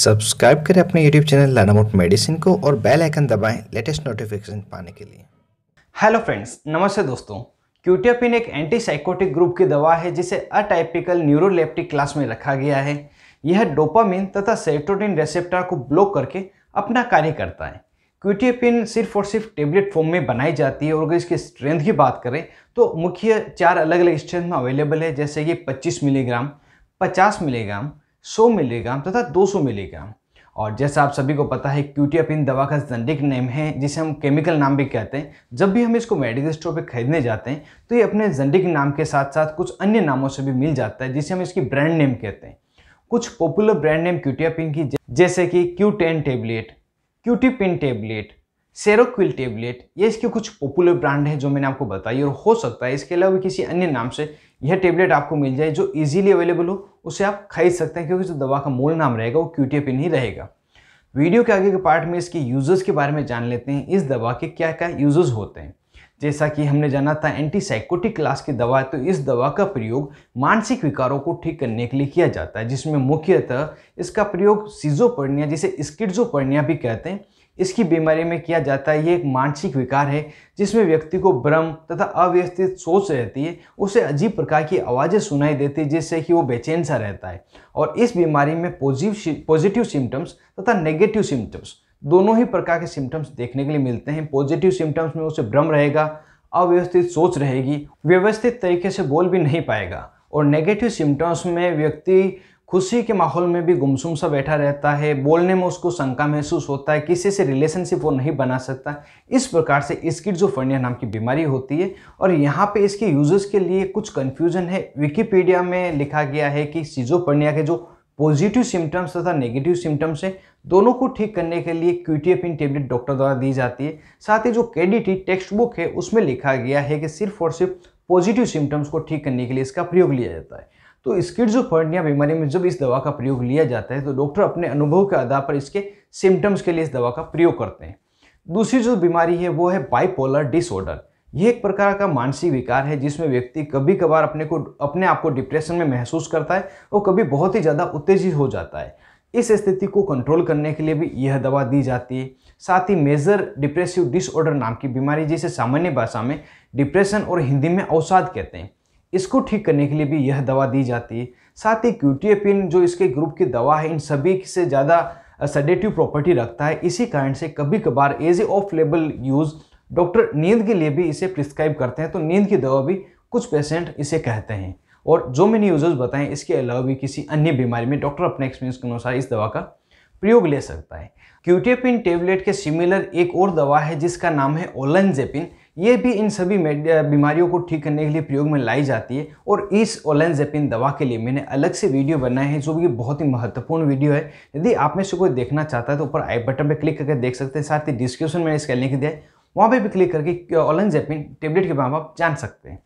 subscribe करें अपने YouTube channel लानामोट medicine को और बेल आइकन दबाएं लेटेस्ट नोटिफिकेशन पाने के लिए हेलो फ्रेंड्स नमस्ते दोस्तों क्यूटियापिन एक एंटीसाइकोटिक ग्रुप की दवा है जिसे अटाइपिकल न्यूरोलेप्टिक क्लास में रखा गया है यह डोपामिन तथा सेरोटोनिन रिसेप्टर को ब्लॉक करके अपना कार्य करता है क्यूटियापिन सिर्फ और सिर्फ टेबलेट फॉर्म में बनाई जाती है और अगर इसकी स्ट्रेंथ की बात करें तो मुख्य चार अलग अलग स्ट्रेंथ में अवेलेबल है जैसे कि पच्चीस मिलीग्राम पचास मिलीग्राम 100 मिलीग्राम तथा 200 मिलीग्राम और जैसा आप सभी को पता है क्यूटियापिन दवा का जेनेरिक नेम है जिसे हम केमिकल नाम भी कहते हैं जब भी हम इसको मेडिकल स्टोर पे खरीदने जाते हैं तो ये अपने जेनेरिक नाम के साथ साथ कुछ अन्य नामों से भी मिल जाता है जिसे हम इसकी ब्रांड नेम कहते हैं कुछ पॉपुलर ब्रांड नेम क्यूटियापिन की जैसे कि Q tablet tablet quetiapine tablet Seroquel tablet ये इसके कुछ पॉपुलर ब्रांड हैं जो मैंने आपको बताई और हो सकता है इसके अलावा किसी अन्य नाम से यह टेबलेट आपको मिल जाए जो इजीली अवेलेबल हो उसे आप खरीद सकते हैं क्योंकि जो दवा का मूल नाम रहेगा वो पिन ही रहेगा वीडियो के आगे के पार्ट में इसके यूज़र्स के बारे में जान लेते हैं इस दवा के क्या क्या यूज़र्स होते हैं जैसा कि हमने जाना था एंटीसाइकोटिक क्लास की दवा है तो इस दवा का प्रयोग मानसिक विकारों को ठीक करने के लिए किया जाता है जिसमें मुख्यतः इसका प्रयोग सीजोपर्निया जिसे स्किड्जोपर्निया भी कहते हैं इसकी बीमारी में किया जाता है ये एक मानसिक विकार है जिसमें व्यक्ति को भ्रम तथा अव्यवस्थित सोच रहती है उसे अजीब प्रकार की आवाज़ें सुनाई देती है जिससे कि वो बेचैन सा रहता है और इस बीमारी में पॉजिटिव पॉजिटिव सिम्टम्स तथा नेगेटिव सिम्टम्स दोनों ही प्रकार के सिम्टम्स देखने के लिए मिलते हैं पॉजिटिव सिम्टम्स में उसे भ्रम रहेगा अव्यवस्थित सोच रहेगी व्यवस्थित तरीके से बोल भी नहीं पाएगा और नेगेटिव सिम्टम्स में व्यक्ति खुशी के माहौल में भी गुमसुम सा बैठा रहता है बोलने में उसको शंका महसूस होता है किसी से रिलेशनशिप वो नहीं बना सकता इस प्रकार से इसकी जो फर्निया नाम की बीमारी होती है और यहाँ पे इसके यूजर्स के लिए कुछ कन्फ्यूजन है विकीपीडिया में लिखा गया है कि सीजोफर्निया के जो पॉजिटिव सिम्टम्स तथा नेगेटिव सिम्टम्स हैं दोनों को ठीक करने के लिए क्यूटीएपिन टेबलेट डॉक्टर द्वारा दी जाती है साथ ही जो केडीटी टेक्स्ट बुक है उसमें लिखा गया है कि सिर्फ और सिर्फ पॉजिटिव सिम्टम्स को ठीक करने के लिए इसका प्रयोग लिया जाता है तो स्किड्जोफर्निया बीमारी में जब इस दवा का प्रयोग लिया जाता है तो डॉक्टर अपने अनुभव के आधार पर इसके सिम्टम्स के लिए इस दवा का प्रयोग करते हैं दूसरी जो बीमारी है वो है बाइपोलर डिसऑर्डर यह एक प्रकार का मानसिक विकार है जिसमें व्यक्ति कभी कभार अपने को अपने आप को डिप्रेशन में महसूस करता है और कभी बहुत ही ज़्यादा उत्तेजित हो जाता है इस स्थिति को कंट्रोल करने के लिए भी यह दवा दी जाती है साथ ही मेजर डिप्रेसिव डिसऑर्डर नाम की बीमारी जिसे सामान्य भाषा में डिप्रेशन और हिंदी में अवसाद कहते हैं इसको ठीक करने के लिए भी यह दवा दी जाती है साथ ही क्यूटीएपिन जो इसके ग्रुप की दवा है इन सभी से ज़्यादा सडेटिव प्रॉपर्टी रखता है इसी कारण से कभी कभार as a off label use doctor नींद के लिए भी इसे प्रिस्क्राइब करते हैं तो नींद की दवा भी कुछ पेशेंट इसे कहते हैं और जो मैंने यूजर्स बताएं इसके अलावा भी किसी अन्य बीमारी में डॉक्टर अपने एक्सपीरियंस के अनुसार इस दवा का प्रयोग ले सकता है क्यूटेपिन टेबलेट के सिमिलर एक और दवा है जिसका नाम है ओलनजेपिन ये भी इन सभी बीमारियों को ठीक करने के लिए प्रयोग में लाई जाती है और इस ओलेंजेपिन दवा के लिए मैंने अलग से वीडियो बनाया है जो कि बहुत ही महत्वपूर्ण वीडियो है यदि आप में से कोई देखना चाहता है तो ऊपर आई बटन पर क्लिक करके देख सकते हैं साथ ही डिस्क्रिप्शन में इसका लिंक दिया है वहाँ पर भी क्लिक करके ओलेंजेपिन टेबलेट के बारे में आप जान सकते हैं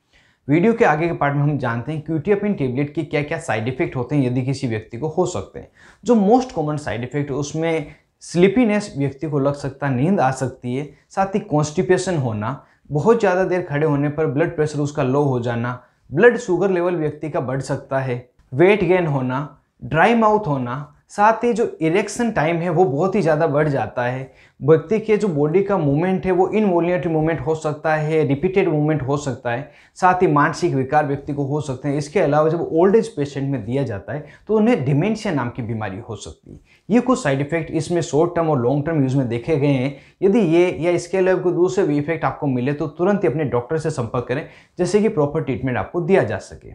वीडियो के आगे के पार्ट में हम जानते हैं क्यूटियापिन टेबलेट के क्या क्या साइड इफेक्ट होते हैं यदि किसी व्यक्ति को हो सकते हैं जो मोस्ट कॉमन साइड इफेक्ट उसमें स्लीपीनेस व्यक्ति को लग सकता है नींद आ सकती है साथ ही कॉन्स्टिपेशन होना बहुत ज़्यादा देर खड़े होने पर ब्लड प्रेशर उसका लो हो जाना ब्लड शुगर लेवल व्यक्ति का बढ़ सकता है वेट गेन होना ड्राई माउथ होना साथ ही जो इरेक्शन टाइम है वो बहुत ही ज़्यादा बढ़ जाता है व्यक्ति के जो बॉडी का मूवमेंट है वो इनवॉल्यूटरी मूवमेंट हो सकता है रिपीटेड मूवमेंट हो सकता है साथ ही मानसिक विकार व्यक्ति को हो सकते हैं इसके अलावा जब ओल्ड एज पेशेंट में दिया जाता है तो उन्हें डिमेंशिया नाम की बीमारी हो सकती है ये कुछ साइड इफेक्ट इसमें शॉर्ट टर्म और लॉन्ग टर्म यूज़ में देखे गए हैं यदि ये या इसके अलावा कोई दूसरे भी इफेक्ट आपको मिले तो तुरंत ही अपने डॉक्टर से संपर्क करें जैसे कि प्रॉपर ट्रीटमेंट आपको दिया जा सके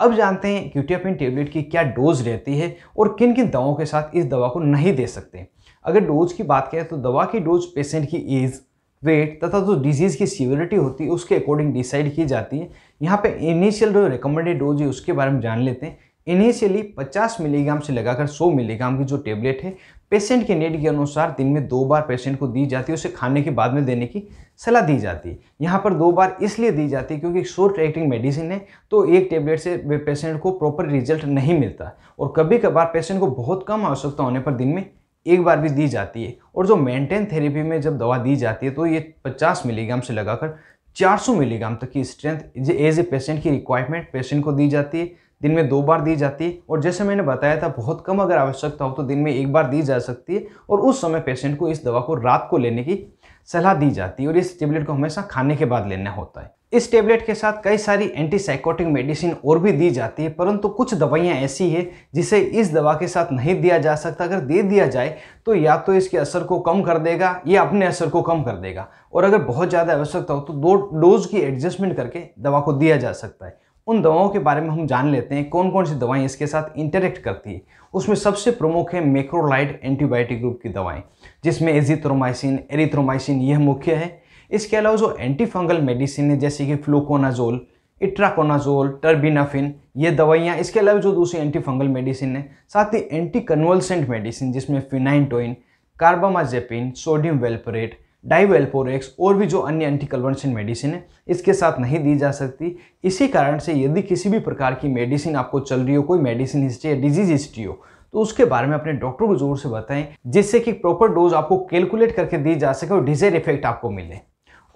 अब जानते हैं क्यूटियापिन टेबलेट की क्या डोज रहती है और किन किन दवाओं के साथ इस दवा को नहीं दे सकते अगर डोज की बात करें तो दवा की डोज पेशेंट की एज वेट तथा जो तो डिजीज़ की सीवियरिटी होती है उसके अकॉर्डिंग डिसाइड की जाती है यहाँ पे इनिशियल जो रिकमेंडेड डोज है उसके बारे में जान लेते हैं इनिशियली 50 मिलीग्राम से लगाकर 100 मिलीग्राम की जो टेबलेट है पेशेंट के नीड के अनुसार दिन में दो बार पेशेंट को दी जाती है उसे खाने के बाद में देने की सलाह दी जाती है यहाँ पर दो बार इसलिए दी जाती है क्योंकि शॉर्ट एक्टिंग मेडिसिन है तो एक टेबलेट से पेशेंट को प्रॉपर रिजल्ट नहीं मिलता और कभी कभार पेशेंट को बहुत कम आवश्यकता होने पर दिन में एक बार भी दी जाती है और जो मेंटेन थेरेपी में जब दवा दी जाती है तो ये 50 मिलीग्राम से लगाकर 400 मिलीग्राम तक की स्ट्रेंथ एज ए पेशेंट की रिक्वायरमेंट पेशेंट को दी जाती है दिन में दो बार दी जाती है और जैसे मैंने बताया था बहुत कम अगर आवश्यकता हो तो दिन में एक बार दी जा सकती है और उस समय पेशेंट को इस दवा को रात को लेने की सलाह दी जाती है और इस टेबलेट को हमेशा खाने के बाद लेना होता है इस टेबलेट के साथ कई सारी एंटीसाइकोटिक मेडिसिन और भी दी जाती है परंतु कुछ दवाइयाँ ऐसी है जिसे इस दवा के साथ नहीं दिया जा सकता अगर दे दिया जाए तो या तो इसके असर को कम कर देगा या अपने असर को कम कर देगा और अगर बहुत ज़्यादा आवश्यकता हो तो दो डोज की एडजस्टमेंट करके दवा को दिया जा सकता है उन दवाओं के बारे में हम जान लेते हैं कौन कौन सी दवाएं इसके साथ इंटरेक्ट करती है उसमें सबसे प्रमुख है मेक्रोलाइट एंटीबायोटिक ग्रुप की दवाएं जिसमें एजिथ्रोमाइसिन एरिथ्रोमाइसिन यह मुख्य है इसके अलावा जो एंटीफंगल मेडिसिन है जैसे कि फ्लूकोनाजोल इट्राकोनाजोल टर्बिनाफिन ये दवाइयाँ इसके अलावा जो दूसरी एंटीफंगल मेडिसिन है साथ ही एंटी कन्वलसेंट मेडिसिन जिसमें फिनाइनटोइन कार्बामाजेपिन सोडियम वेल्परेट डाइवेल्पोरेक्स और भी जो अन्य एंटीकलवेंशन मेडिसिन है इसके साथ नहीं दी जा सकती इसी कारण से यदि किसी भी प्रकार की मेडिसिन आपको चल रही हो कोई मेडिसिन हिस्ट्री या डिजीज हिस्ट्री हो तो उसके बारे में अपने डॉक्टर को जोर से बताएं जिससे कि प्रॉपर डोज आपको कैलकुलेट करके दी जा सके और डिजायर इफेक्ट आपको मिले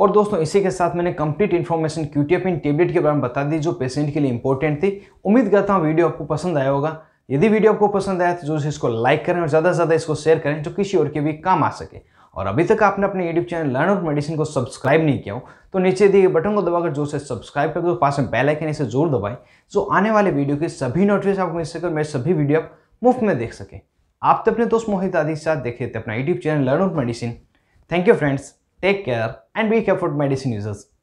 और दोस्तों इसी के साथ मैंने कंप्लीट इन्फॉर्मेशन क्यूटीएफिन टेबलेट के बारे में बता दी जो पेशेंट के लिए इंपॉर्टेंट थी उम्मीद करता हूँ वीडियो आपको पसंद आया होगा यदि वीडियो आपको पसंद आया तो जो इसको लाइक करें और ज़्यादा से ज़्यादा इसको शेयर करें जो किसी और के भी काम आ सके और अभी तक आपने अपने YouTube channel learn of medicine को सब्सक्राइब नहीं किया हो तो नीचे दिए बटन को दबाकर जोर से सब्सक्राइब कर दो पास में बेल आइकन इसे जोर दबाएं जो आने वाले वीडियो के सभी नोटिफिकेशन आपको मिल सके मेरे सभी वीडियो आप मुफ्त में देख सकें आप तो अपने दोस्त मोहित आदि के साथ देखे थे अपना YouTube channel learn of medicine thank you friends take care and be careful medicine users